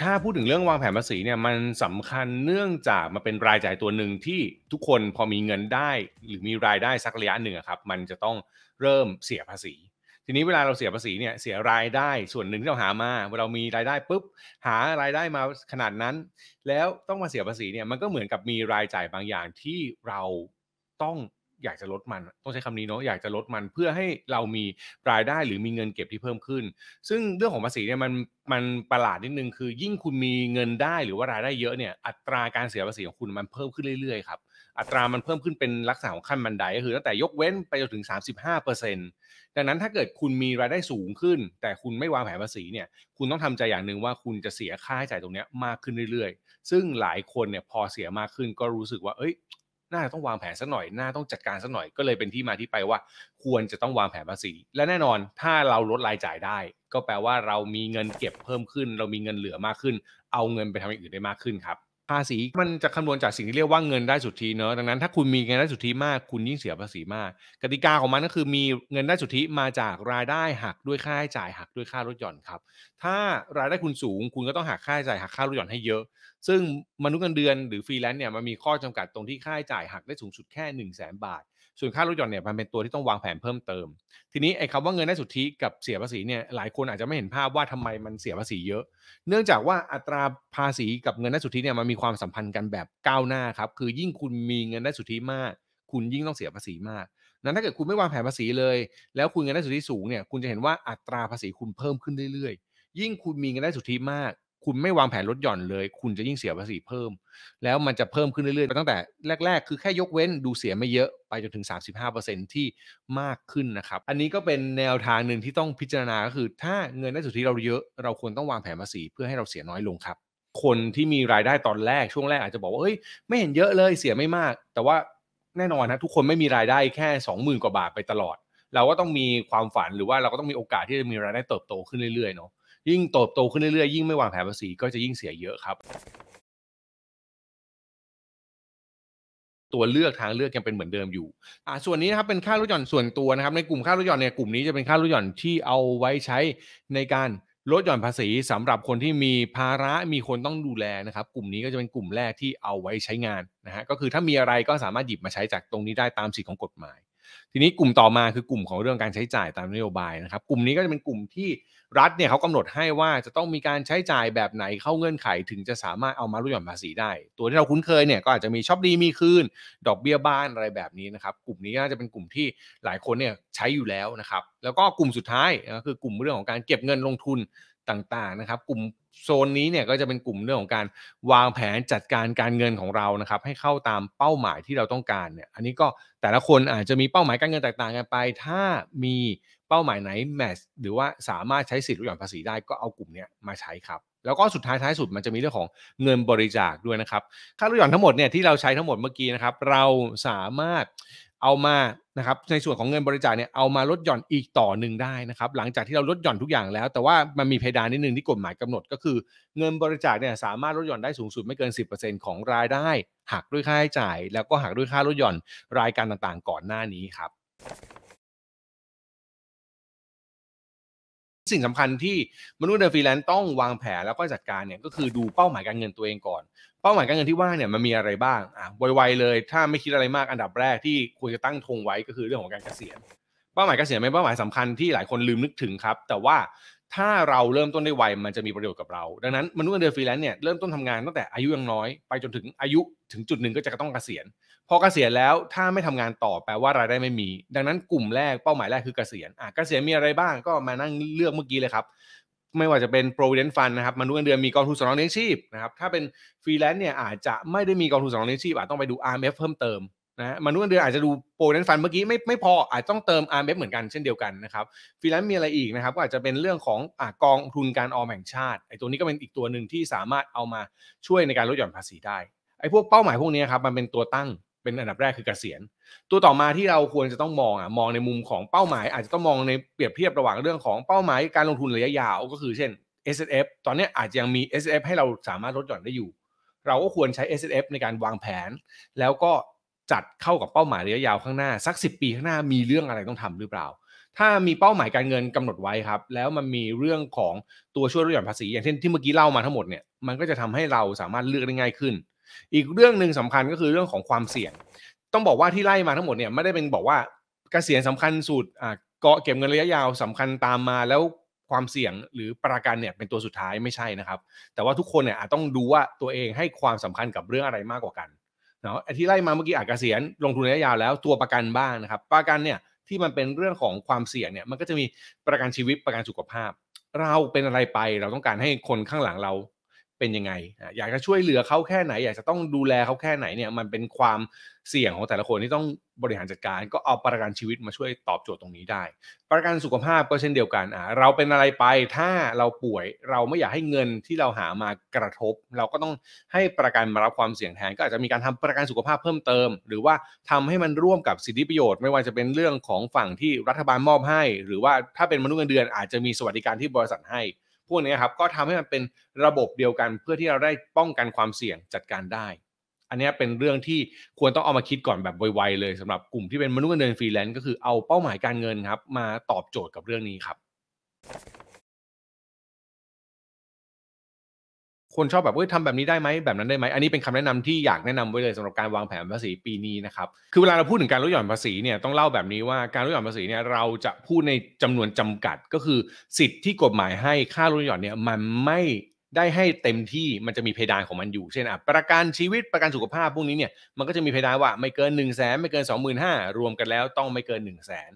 ถ้าพูดถึงเรื่องวางแผนภาษีเนี่ยมันสำคัญเนื่องจากมาเป็นรายจ่ายตัวหนึ่งที่ทุกคนพอมีเงินได้ หรือมีรายได้สักระยะหนึ่งครับ มันจะต้องเริ่มเสียภาษี ทีนี้เวลาเราเสียภาษีเนี่ยเสียรายได้ส่วนหนึ่งที่เราหามาเวลามีรายได้ปุ๊บหารายได้มาขนาดนั้น แล้วต้องมาเสียภาษีเนี่ยมันก็เหมือนกับมีรายจ่ายบางอย่างที่เราต้องอยากจะลดมัน ต้องใช้คำนี้เนาะ อยากจะลดมันเพื่อให้เรามีรายได้หรือมีเงินเก็บที่เพิ่มขึ้น ซึ่งเรื่องของภาษีเนี่ยมันมันประหลาดนิดนึงคือ ยิ่งคุณมีเงินได้หรือว่ารายได้เยอะเนี่ย อัตราการเสียภาษีของคุณมันเพิ่มขึ้นเรื่อยๆครับอัตรามันเพิ่มขึ้นเป็นลักษณะของขั้นบันไดก็คือตั้งแต่ยกเว้นไปจนถึง 35%ดังนั้นถ้าเกิดคุณมีรายได้สูงขึ้น แต่คุณไม่วางแผนภาษีเนี่ย คุณต้องทำใจอย่างหนึ่งว่าคุณจะเสียค่าใช้จ่ายตรงนี้มากขึ้นเรื่อยๆ ซึ่งหลายคนเนี่ยพอเสียมากขึ้นก็รู้สึกว่าเอ้ยน่าจะต้องวางแผนสักหน่อย น่าต้องจัดการสักหน่อย ก็เลยเป็นที่มาที่ไปว่าควรจะต้องวางแผนภาษี และแน่นอนถ้าเราลดรายจ่ายได้ ก็แปลว่าเรามีเงินเก็บเพิ่มขึ้น เรามีเงินเหลือมากขึ้น เอาเงินไปทำอย่างอื่นได้มากขึ้นครับภาษีมันจะคำนวณจากสิ่งที่เรียกว่าเงินได้สุทธิเนอะดังนั้นถ้าคุณมีเงินได้สุทธิมากคุณยิ่งเสียภาษีมากกติกาของมันก็คือมีเงินได้สุทธิมาจากรายได้หักด้วยค่าใช้จ่าย หักด้วยค่ารถยนต์ครับถ้ารายได้คุณสูง คุณก็ต้องหักค่าใช้จ่ายหักค่ารถยนต์ให้เยอะ ซึ่งมนุษย์เงินเดือนหรือฟรีแลนซ์เนี่ยมันมีข้อจำกัดตรงที่ค่าใช้จ่ายหักได้สูงสุดแค่1 0 0 0 0แบาทส่วนค่าลดหย่อนเนี่ยมันเป็นตัวที่ต้องวางแผนเพิ่มเติม ทีนี้ไอ้คำว่าเงินได้สุทธิกับเสียภาษีเนี่ยหลายคนอาจจะไม่เห็นภาพว่าทำไมมันเสียภาษีเยอะ เนื่องจากว่าอัตราภาษีกับเงินได้สุทธิเนี่ยมันมีความสัมพันธ์กันแบบก้าวหน้าครับ คือยิ่งคุณมีเงินได้สุทธิมากคุณยิ่งต้องเสียภาษีมาก นั้นถ้าเกิดคุณไม่วางแผนภาษีเลย แล้วคุณเงินได้สุทธิสูงเนี่ยคุณจะเห็นว่าอัตราภาษีคุณเพิ่มขึ้นเรื่อยๆ ยิ่งคุณมีเงินได้สุทธิมากคุณไม่วางแผนลดหย่อนเลย คุณจะยิ่งเสียภาษีเพิ่ม แล้วมันจะเพิ่มขึ้นเรื่อยๆตั้งแต่แรก ๆ คือแค่ยกเว้นดูเสียไม่เยอะไปจนถึง 35%ที่มากขึ้นนะครับ อันนี้ก็เป็นแนวทางหนึ่งที่ต้องพิจารณาก็คือถ้าเงินได้สุทธิเราเยอะเราควรต้องวางแผนภาษีเพื่อให้เราเสียน้อยลงครับ คนที่มีรายได้ตอนแรกช่วงแรกอาจจะบอกว่าเอ้ยไม่เห็นเยอะเลยเสียไม่มาก แต่ว่าแน่นอนนะทุกคนไม่มีรายได้แค่20,000กว่าบาทไปตลอด เราก็ต้องมีความฝันหรือว่าเราก็ต้องมีโอกาสที่จะมีรายได้เติบโตขึ้นเรื่อยๆเนาะยิ่งโตบโตขึ้นเรื่อยๆ ยิ่งไม่วางแผนภาษีก็จะยิ่งเสียเยอะครับ ตัวเลือกทางเลือกยังเป็นเหมือนเดิมอยู่ อ่า ส่วนนี้นะครับเป็นค่ารถหย่อนส่วนตัวนะครับในกลุ่มค่ารถหย่อนเนี่ยกลุ่มนี้จะเป็นค่ารถหย่อนที่เอาไว้ใช้ในการลดหย่อนภาษี สำหรับคนที่มีภาระมีคนต้องดูแลนะครับ กลุ่มนี้ก็จะเป็นกลุ่มแรกที่เอาไว้ใช้งานนะฮะก็คือถ้ามีอะไรก็สามารถหยิบมาใช้จากตรงนี้ได้ตามสิทธิของกฎหมายทีนี้กลุ่มต่อมาคือกลุ่มของเรื่องการใช้จ่ายตามนโยบายนะครับ กลุ่มนี้ก็จะเป็นกลุ่มที่รัฐเนี่ยเขากำหนดให้ว่าจะต้องมีการใช้จ่ายแบบไหนเข้าเงื่อนไข ถึงจะสามารถเอามาลดหย่อนภาษีได้ ตัวที่เราคุ้นเคยเนี่ยก็อาจจะมีช็อปดีมีคืนดอกเบี้ยบ้านอะไรแบบนี้นะครับ กลุ่มนี้ก็จะเป็นกลุ่มที่หลายคนเนี่ยใช้อยู่แล้วนะครับแล้วก็กลุ่มสุดท้ายก็คือกลุ่มเรื่องของการเก็บเงินลงทุนต่างๆ นะครับ กลุ่มโซนนี้เนี่ยก็จะเป็นกลุ่มเรื่องของการวางแผนจัดการการเงินของเรานะครับ ให้เข้าตามเป้าหมายที่เราต้องการเนี่ย อันนี้ก็แต่ละคนอาจจะมีเป้าหมายการเงินแตกต่างกันไป ถ้ามีเป้าหมายไหนแมทหรือว่าสามารถใช้สิทธิ์ลดหย่อนภาษีได้ก็เอากลุ่มนี้มาใช้ครับ แล้วก็สุดท้ายท้ายสุดมันจะมีเรื่องของเงินบริจาคด้วยนะครับ ค่าลดหย่อนทั้งหมดเนี่ยที่เราใช้ทั้งหมดเมื่อกี้นะครับ เราสามารถเอามา นะครับ ในส่วนของเงินบริจาคเนี่ย เอามาลดหย่อนอีกต่อหนึ่งได้นะครับ หลังจากที่เราลดหย่อนทุกอย่างแล้ว แต่ว่ามันมีเพดานนิดนึงที่กฎหมายกำหนด ก็คือ เงินบริจาคเนี่ยสามารถลดหย่อนได้สูงสุด ไม่เกิน 10%ของรายได้หักด้วยค่าใช้จ่าย แล้วก็หักด้วยค่าลดหย่อนรายการต่างๆ ก่อนหน้านี้ครับสิ่งสำคัญที่มนุษย์เดินฟรีแลนซ์ต้องวางแผนแล้วก็จัดการเนี่ยก็คือดูเป้าหมายการเงินตัวเองก่อน เป้าหมายการเงินที่ว่าเนี่ยมันมีอะไรบ้างอ่ะไวๆเลยถ้าไม่คิดอะไรมากอันดับแรกที่ควรจะตั้งธงไว้ก็คือเรื่องของการเกษียณเป้าหมายเกษียณเป็นเป้าหมายสำคัญที่หลายคนลืมนึกถึงครับ แต่ว่าถ้าเราเริ่มต้นได้ไวมันจะมีประโยชน์กับเราดังนั้นมนุษย์เดินฟรีแลนซ์เนี่ยเริ่มต้นทำงานตั้งแต่อายุยังน้อยไปจนถึงอายุถึงจุดหนึ่งก็จะต้องเกษียณพอเกษียณแล้วถ้าไม่ทำงานต่อแปลว่ารายได้ไม่มี ดังนั้นกลุ่มแรกเป้าหมายแรกคือเกษียณอ่ะเกษียณมีอะไรบ้างก็มานั่งเลือกเมื่อกี้เลยครับ ไม่ว่าจะเป็น provident fund นะครับมนุษย์เงินเดือนมีกองทุนสำรองเลี้ยงชีพนะครับถ้าเป็นฟรีแลนซ์เนี่ยอาจจะไม่ได้มีกองทุนสำรองเลี้ยงชีพอาจต้องไปดู RMF เพิ่มเติมนะมนุษย์เงินเดือนอาจจะดู provident fund เมื่อกี้ไม่ไม่พออาจต้องเติม RMF เหมือนกันเช่นเดียวกันนะครับฟรีแลนซ์มีอะไรอีกนะครับก็อาจจะเป็นเรื่องของอกองทุนการออมแห่งชาติไอ้ตัวนี้ก็เป็นอีกตัวหนึ่งที่สามารถเอามาช่วยในการลดหย่อนภาษีได้ไอ้พวกเป้าหมายพวกนี้ครับมันเป็นตัวตั้งเป็นอันดับแรกคือเกษียณตัวต่อมาที่เราควรจะต้องมองอ่ะมองในมุมของเป้าหมายอาจจะต้องมองในเปรียบเทียบระหว่างเรื่องของเป้าหมายการลงทุนระยะยาว ก็คือเช่น S F ตอนนี้อาจจะยังมี S F ให้เราสามารถลดหย่อนได้อยู่ เราก็ควรใช้ S F ในการวางแผน แล้วก็จัดเข้ากับเป้าหมายระยะยาวข้างหน้าสัก10ปีข้างหน้ามีเรื่องอะไรต้องทำหรือเปล่า ถ้ามีเป้าหมายการเงินกำหนดไว้ครับ แล้วมันมีเรื่องของตัวช่วยลดหย่อนภาษี อย่างเช่นที่เมื่อกี้เล่ามาทั้งหมดเนี่ยมันก็จะทำให้เราสามารถเลือกได้ง่ายขึ้นอีกเรื่องหนึ่งสำคัญก็คือเรื่องของความเสี่ยง ต้องบอกว่าที่ไล่มาทั้งหมดเนี่ยไม่ได้เป็นบอกว่ากเกษียณสำคัญสุดอ่าเกาะเก็บเงินระยะยาวสำคัญตามมาแล้วความเสี่ยงหรือประกันเนี่ยเป็นตัวสุดท้ายไม่ใช่นะครับ แต่ว่าทุกคนเนี่ยอาจต้องดูว่าตัวเองให้ความสำคัญกับเรื่องอะไรมากกว่ากันเนาะที่ไล่มาเมื่อกี้อาจเกษียณลงทุนระยะยาวแล้วตัวประกันบ้างนะครับ ประกันเนี่ยที่มันเป็นเรื่องของความเสี่ยงเนี่ยมันก็จะมีประกันชีวิตประกันสุขภาพ เราเป็นอะไรไปเราต้องการให้คนข้างหลังเราเป็นยังไง อยากจะช่วยเหลือเขาแค่ไหน อยากจะต้องดูแลเขาแค่ไหนเนี่ย มันเป็นความเสี่ยงของแต่ละคนที่ต้องบริหารจัดการ ก็เอาประกันชีวิตมาช่วยตอบโจทย์ตรงนี้ได้ ประกันสุขภาพก็เช่นเดียวกันอ่าเราเป็นอะไรไป ถ้าเราป่วย เราไม่อยากให้เงินที่เราหามากระทบ เราก็ต้องให้ประกันมารับความเสี่ยงแทน ก็อาจจะมีการทำประกันสุขภาพเพิ่มเติม หรือว่าทำให้มันร่วมกับสิทธิประโยชน์ ไม่ว่าจะเป็นเรื่องของฝั่งที่รัฐบาลมอบให้ หรือว่าถ้าเป็นมนุษย์เงินเดือนอาจจะมีสวัสดิการที่บริษัทให้พวกนี้ครับก็ทำให้มันเป็นระบบเดียวกันเพื่อที่เราได้ป้องกันความเสี่ยงจัดการได้ อันนี้เป็นเรื่องที่ควรต้องเอามาคิดก่อนแบบไวๆเลยสำหรับกลุ่มที่เป็นมนุษย์เงินเดือนฟรีแลนซ์ก็คือเอาเป้าหมายการเงินครับมาตอบโจทย์กับเรื่องนี้ครับคนชอบแบบเอ้ยทำแบบนี้ได้ไหมแบบนั้นได้ไหมอันนี้เป็นคำแนะนำที่อยากแนะนำไว้เลยสำหรับการวางแผนภาษีปีนี้นะครับคือเวลาเราพูดถึงการลดหย่อนภาษีเนี่ยต้องเล่าแบบนี้ว่า การลดหย่อนภาษีเนี่ยเราจะพูดในจำนวนจำกัด ก็คือสิทธิ์ที่กฎหมายให้ค่าลดหย่อนเนี่ยมันไม่ได้ให้เต็มที่มันจะมีเพดานของมันอยู่ เช่นอ่ะประกันชีวิตประกันสุขภาพพวกนี้เนี่ยมันก็จะมีเพดานว่าไม่เกิน1นึ่งแสนไม่เกิน 2 5ห0 0 รวมกันแล้วต้องไม่เกิน1นึ่งแสน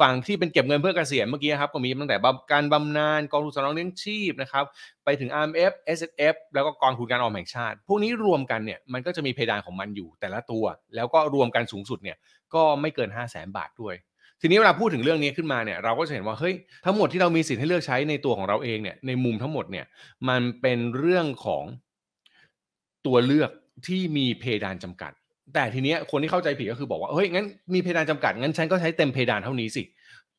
ฝั่งที่เป็นเก็บเงินเพื่อเกษียณเมื่อกี้ครับก็มีตั้งแต่การบำนาญกองทุนสำรองเลี้ยงชีพนะครับไปถึง RMF SSF แล้วก็กองทุนการออมแห่งชาติ พวกนี้รวมกันเนี่ยมันก็จะมีเพดานของมันอยู่ แต่ละตัวแล้วก็รวมกันสูงสุดเนี่ยก็ไม่เกิน 5 0 0แสนบาทด้วยทีนี้เวลาพูดถึงเรื่องนี้ขึ้นมาเนี่ยเราก็จะเห็นว่าเฮ้ยทั้งหมดที่เรามีสิทธิ์ให้เลือกใช้ในตัวของเราเองเนี่ยในมุมทั้งหมดเนี่ยมันเป็นเรื่องของตัวเลือกที่มีเพดานจำกัด แต่ทีนี้คนที่เข้าใจผิดก็คือบอกว่าเฮ้ยงั้นมีเพดานจำกัดงั้นฉันก็ใช้เต็มเพดานเท่านี้สิ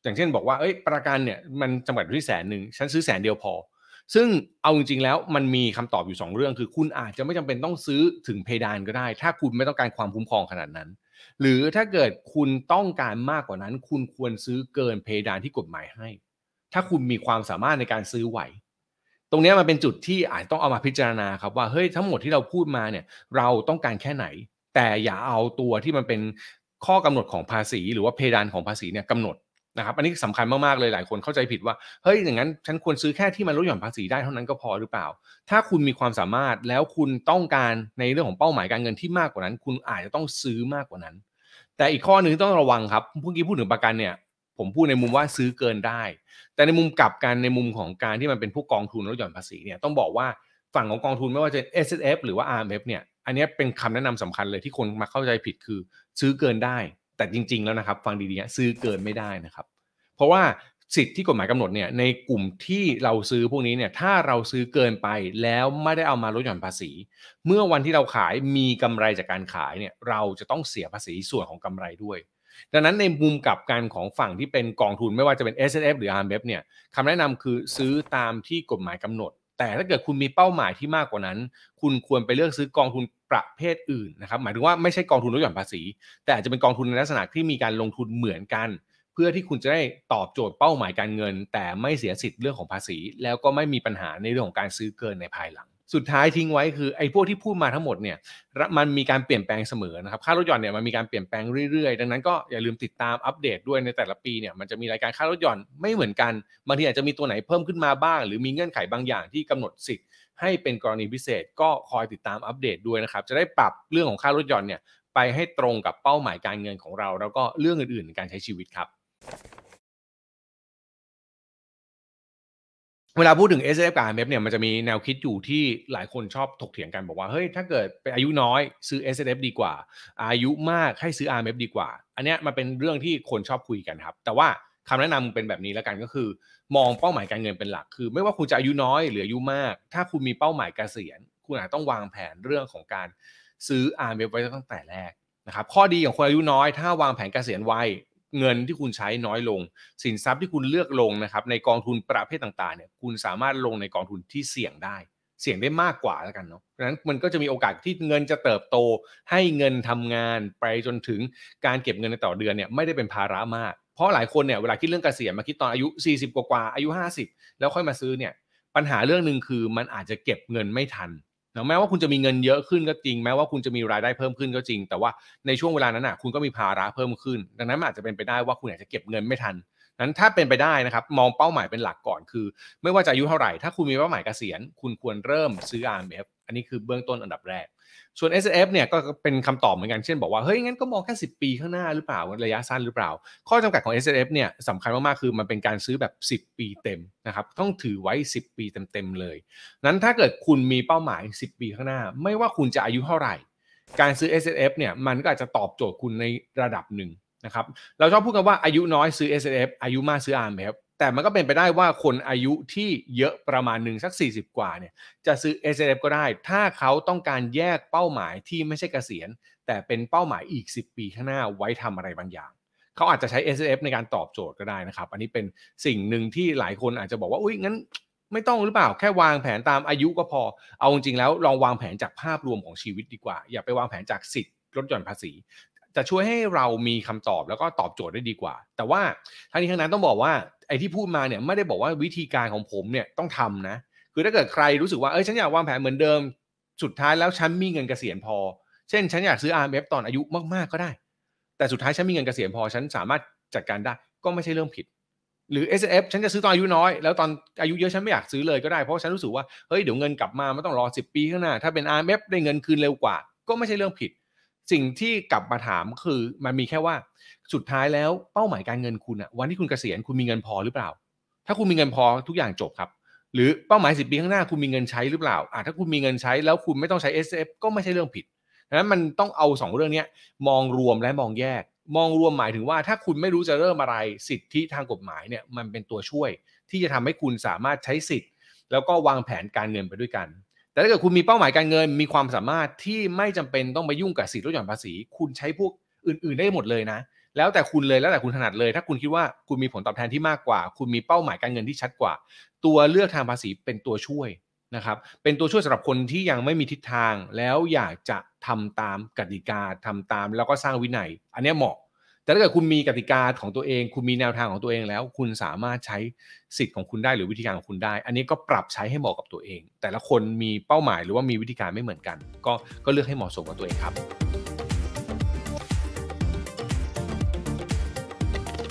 อย่างเช่นบอกว่าเอ้ยประกันเนี่ยมันจำกัดที่แสนหนึ่งฉันซื้อแสนเดียวพอ ซึ่งเอาจริง ๆ แล้วมันมีคำตอบอยู่ 2 เรื่องคือคุณอาจจะไม่จำเป็นต้องซื้อถึงเพดานก็ได้ ถ้าคุณไม่ต้องการความคุ้มครองขนาดนั้นหรือถ้าเกิดคุณต้องการมากกว่านั้นคุณควรซื้อเกินเพดานที่กฎหมายให้ ถ้าคุณมีความสามารถในการซื้อไหว ตรงนี้มันเป็นจุดที่อาจต้องเอามาพิจารณาครับว่าเฮ้ยทั้งหมดที่เราพูดมาเนี่ยเราต้องการแค่ไหน แต่อย่าเอาตัวที่มันเป็นข้อกำหนดของภาษี หรือว่าเพดานของภาษีเนี่ยกำหนดนะครับอันนี้สำคัญมากๆเลยหลายคนเข้าใจผิดว่าเฮ้ยอย่างนั้น ฉันควรซื้อแค่ที่มันลดหย่อนภาษีได้เท่านั้นก็พอหรือเปล่า ถ้าคุณมีความสามารถแล้วคุณต้องการในเรื่องของเป้าหมายการเงินที่มากกว่านั้น คุณอาจจะต้องซื้อมากกว่านั้น แต่อีกข้อหนึ่งต้องระวังครับเมื่อกี้พูดถึงประกันเนี่ย ผมพูดในมุมว่าซื้อเกินได้ แต่ในมุมกลับกันในมุมของการที่มันเป็นพวกกองทุนลดหย่อนภาษีเนี่ย ต้องบอกว่าฝั่งของกองทุนไม่ว่าจะ S S F หรือว่า R M F เนี่ย อันนี้เป็นคำแนะนำสำคัญเลยที่คนมาเข้าใจผิดคือซื้อเกินได้แต่จริงๆแล้วนะครับฟังดีๆซื้อเกินไม่ได้นะครับ เพราะว่าสิทธิที่กฎหมายกำหนดเนี่ยในกลุ่มที่เราซื้อพวกนี้เนี่ยถ้าเราซื้อเกินไปแล้วไม่ได้เอามาลดหย่อนภาษี เมื่อวันที่เราขายมีกำไรจากการขายเนี่ยเราจะต้องเสียภาษีส่วนของกำไรด้วย ดังนั้นในมุมกับการของฝั่งที่เป็นกองทุนไม่ว่าจะเป็น S S F หรือ R M B เนี่ยคำแนะนำคือซื้อตามที่กฎหมายกำหนดแต่ถ้าเกิดคุณมีเป้าหมายที่มากกว่านั้น คุณควรไปเลือกซื้อกองทุนประเภทอื่นนะครับ หมายถึงว่าไม่ใช่กองทุนลดหย่อนภาษี แต่อาจจะเป็นกองทุนในลักษณะที่มีการลงทุนเหมือนกัน เพื่อที่คุณจะได้ตอบโจทย์เป้าหมายการเงิน แต่ไม่เสียสิทธิ์เรื่องของภาษี แล้วก็ไม่มีปัญหาในเรื่องของการซื้อเกินในภายหลังสุดท้ายทิ้งไว้คือไอ้พวกที่พูดมาทั้งหมดเนี่ยมันมีการเปลี่ยนแปลงเสมอนะครับ ค่ารถยนต์เนี่ยมันมีการเปลี่ยนแปลงเรื่อยๆดังนั้นก็อย่าลืมติดตามอัปเดตด้วยในแต่ละปีเนี่ยมันจะมีรายการค่ารถยนต์ไม่เหมือนกันบางทีอาจจะมีตัวไหนเพิ่มขึ้นมาบ้างหรือมีเงื่อนไขบางอย่างที่กำหนดสิทธิ์ให้เป็นกรณีพิเศษ ก็คอยติดตามอัปเดตด้วยนะครับจะได้ปรับเรื่องของค่ารถยนต์เนี่ยไปให้ตรงกับเป้าหมายการเงินของเรา แล้วก็เรื่องอื่นๆในการใช้ชีวิตครับเวลาพูดถึง S F กับ R M F เนี่ยมันจะมีแนวคิดอยู่ที่หลายคนชอบถกเถียงกันบอกว่าเฮ้ยถ้าเกิดเป็นอายุน้อยซื้อ S F ดีกว่าอายุมากให้ซื้อ R M F ดีกว่า อันเนี้ยมันเป็นเรื่องที่คนชอบคุยกันครับแต่ว่าคำแนะนำเป็นแบบนี้แล้วกันก็คือ มองเป้าหมายการเงินเป็นหลัก คือไม่ว่าคุณจะอายุน้อยหรืออายุมาก ถ้าคุณมีเป้าหมายกเกษียณคุณอาจต้องวางแผนเรื่องของการซื้อ R M F ไว้ตั้งแต่แรกนะครับข้อดีของคนอายุน้อยถ้าวางแผนกเกษียณไวเงินที่คุณใช้น้อยลง สินทรัพย์ที่คุณเลือกลงนะครับในกองทุนประเภทต่างๆเนี่ยคุณสามารถลงในกองทุนที่เสี่ยงได้ เสี่ยงได้มากกว่าแล้วกันเนาะดังนั้นมันก็จะมีโอกาสที่เงินจะเติบโตให้เงินทำงานไปจนถึงการเก็บเงินในต่อเดือนเนี่ยไม่ได้เป็นภาระมากเพราะหลายคนเนี่ยเวลาคิดเรื่องเกษียณมาคิดตอนอายุ 40กว่าๆอายุ 50 แล้วค่อยมาซื้อเนี่ยปัญหาเรื่องหนึ่งคือมันอาจจะเก็บเงินไม่ทันแม้ว่าคุณจะมีเงินเยอะขึ้นก็จริง แม้ว่าคุณจะมีรายได้เพิ่มขึ้นก็จริงแต่ว่าในช่วงเวลานั้นอ่ะคุณก็มีภาระเพิ่มขึ้นดังนั้นอาจจะเป็นไปได้ว่าคุณอาจจะเก็บเงินไม่ทันนั้นถ้าเป็นไปได้นะครับมองเป้าหมายเป็นหลักก่อนคือ ไม่ว่าจะอายุเท่าไหร่ ถ้าคุณมีเป้าหมายเกษียณคุณควรเริ่มซื้อ RMF อันนี้คือเบื้องต้นอันดับแรก ส่วน S F เนี่ยก็เป็นคำตอบเหมือนกันเช่นบอกว่าเฮ้ยงั้นก็มองแค่ 10 ปีข้างหน้าหรือเปล่าระยะสั้นหรือเปล่า ข้อจำกัดของ S F เนี่ยสำคัญมากๆคือมันเป็นการซื้อแบบ 10 ปีเต็มนะครับต้องถือไว้ 10 ปีเต็มๆเลยนั้นถ้าเกิดคุณมีเป้าหมาย 10 ปีข้างหน้า ไม่ว่าคุณจะอายุเท่าไหร่ การซื้อ S F เนี่ยมันก็อาจจะตอบโจทย์คุณในระดับหนึ่งนะครับเราชอบพูดกันว่าอายุน้อยซื้อ S F อายุมากซื้อ ARM ครัมแต่มันก็เป็นไปได้ว่าคนอายุที่เยอะประมาณหนึ่งสัก 40 กว่าเนี่ยจะซื้อ S F ก็ได้ถ้าเขาต้องการแยกเป้าหมายที่ไม่ใช่เกษียณ แต่เป็นเป้าหมายอีก 10 ปีข้างหน้าไว้ทำอะไรบางอย่าง เขาอาจจะใช้ S F ในการตอบโจทย์ก็ได้นะครับ อันนี้เป็นสิ่งหนึ่งที่หลายคนอาจจะบอกว่าอุ้ยงั้น ไม่ต้องหรือเปล่าแค่วางแผนตามอายุก็พอ เอาจริงแล้ว ลองวางแผนจากภาพรวมของชีวิตดีกว่า อย่าไปวางแผนจากสิทธิ์ลดหย่อนภาษีจะช่วยให้เรามีคำตอบแล้วก็ตอบโจทย์ได้ดีกว่า แต่ว่าทั้งนี้ทั้งนั้นต้องบอกว่าไอ้ที่พูดมาเนี่ยไม่ได้บอกว่าวิธีการของผมเนี่ยต้องทำนะ คือถ้าเกิดใครรู้สึกว่าเอ้ยฉันอยากวางแผนเหมือนเดิมสุดท้ายแล้วฉันมีเงินเกษียณพอ เช่นฉันอยากซื้อ RMF ตอนอายุมากๆก็ได้ แต่สุดท้ายฉันมีเงินเกษียณพอฉันสามารถจัดการได้ก็ไม่ใช่เรื่องผิด หรือ S F ฉันจะซื้อตอนอายุน้อยแล้วตอนอายุเยอะฉันไม่อยากซื้อเลยก็ได้เพราะฉันรู้สึกว่าเฮ้ยเดี๋ยวเงินกลับมาไม่ต้องรอ10ปีข้างหน้าถ้าเป็น RMF ได้เงินคืนเร็วกว่า ก็ไม่ใช่เรื่องผิดสิ่งที่กลับมาถามคือมันมีแค่ว่าสุดท้ายแล้วเป้าหมายการเงินคุณอะวันที่คุณเกษียณคุณมีเงินพอหรือเปล่า ถ้าคุณมีเงินพอทุกอย่างจบครับ หรือเป้าหมายสิบปีข้างหน้าคุณมีเงินใช้หรือเปล่าอ่าถ้าคุณมีเงินใช้แล้วคุณไม่ต้องใช้ S F ก็ไม่ใช่เรื่องผิดดังนั้นมันต้องเอา 2 เรื่องนี้มองรวมและมองแยก มองรวมหมายถึงว่าถ้าคุณไม่รู้จะเริ่มอะไรสิทธิทางกฎหมายเนี่ยมันเป็นตัวช่วยที่จะทำให้คุณสามารถใช้สิทธิ์แล้วก็วางแผนการเงินไปด้วยกันแต่ถ้าเกิดคุณมีเป้าหมายการเงินมีความสามารถที่ไม่จำเป็นต้องไปยุ่งกับสิทธิลดหย่อนภาษี คุณใช้พวกอื่น ๆได้หมดเลยนะแล้วแต่คุณเลยแล้วแต่คุณถนัดเลย ถ้าคุณคิดว่าคุณมีผลตอบแทนที่มากกว่า คุณมีเป้าหมายการเงินที่ชัดกว่า ตัวเลือกทางภาษีเป็นตัวช่วยนะครับเป็นตัวช่วยสำหรับคนที่ยังไม่มีทิศทางแล้วอยากจะทำตามกติกาทำตามแล้วก็สร้างวินัย อันนี้เหมาะแต่ถ้าเกิดคุณมีกติกาของตัวเอง คุณมีแนวทางของตัวเองแล้ว คุณสามารถใช้สิทธิ์ของคุณได้หรือวิธีการของคุณได้ อันนี้ก็ปรับใช้ให้เหมาะกับตัวเอง แต่ละคนมีเป้าหมายหรือว่ามีวิธีการไม่เหมือนกัน ก็ก็เลือกให้เหมาะสมกับตัวเองครับ